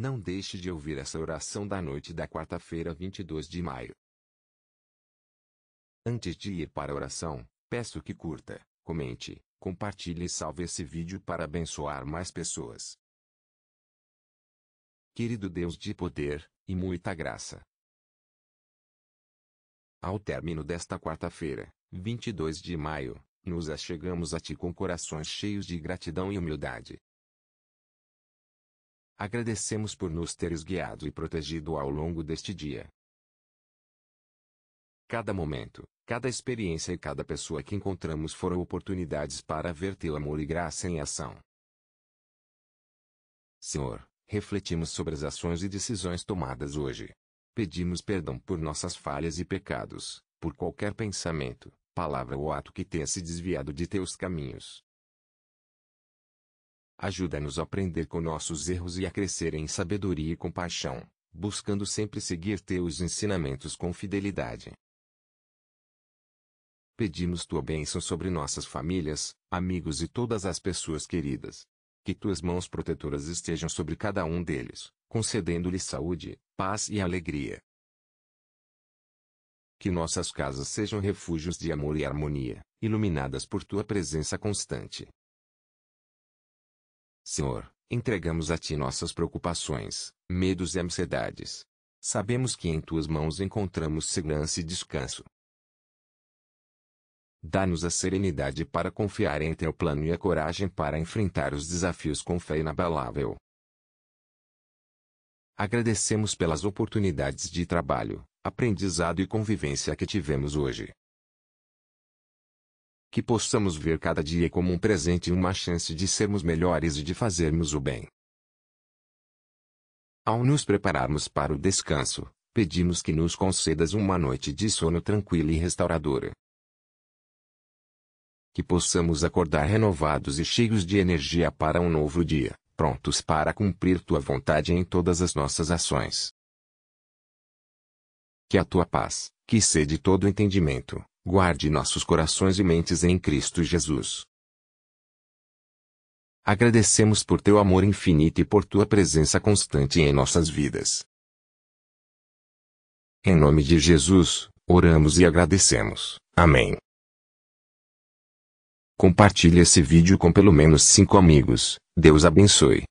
Não deixe de ouvir essa oração da noite da quarta-feira, 22 de maio. Antes de ir para a oração, peço que curta, comente, compartilhe e salve esse vídeo para abençoar mais pessoas. Querido Deus de poder e muita graça. Ao término desta quarta-feira, 22 de maio, nos achegamos a Ti com corações cheios de gratidão e humildade, Agradecemos por nos teres guiado e protegido ao longo deste dia. Cada momento, cada experiência e cada pessoa que encontramos foram oportunidades para ver teu amor e graça em ação. Senhor, refletimos sobre as ações e decisões tomadas hoje. Pedimos perdão por nossas falhas e pecados, por qualquer pensamento, palavra ou ato que tenha se desviado de teus caminhos. Ajuda-nos a aprender com nossos erros e a crescer em sabedoria e compaixão, buscando sempre seguir teus ensinamentos com fidelidade. Pedimos tua bênção sobre nossas famílias, amigos e todas as pessoas queridas. Que tuas mãos protetoras estejam sobre cada um deles, concedendo-lhe saúde, paz e alegria. Que nossas casas sejam refúgios de amor e harmonia, iluminadas por tua presença constante. Senhor, entregamos a Ti nossas preocupações, medos e ansiedades. Sabemos que em Tuas mãos encontramos segurança e descanso. Dá-nos a serenidade para confiar em Teu plano e a coragem para enfrentar os desafios com fé inabalável. Agradecemos pelas oportunidades de trabalho, aprendizado e convivência que tivemos hoje que possamos ver cada dia como um presente e uma chance de sermos melhores e de fazermos o bem. Ao nos prepararmos para o descanso, pedimos que nos concedas uma noite de sono tranquila e restauradora. Que possamos acordar renovados e cheios de energia para um novo dia, prontos para cumprir tua vontade em todas as nossas ações. Que a tua paz, que sede todo entendimento, Guarde nossos corações e mentes em Cristo Jesus. Agradecemos por teu amor infinito e por tua presença constante em nossas vidas. Em nome de Jesus, oramos e agradecemos. Amém. Compartilhe esse vídeo com pelo menos cinco amigos. Deus abençoe.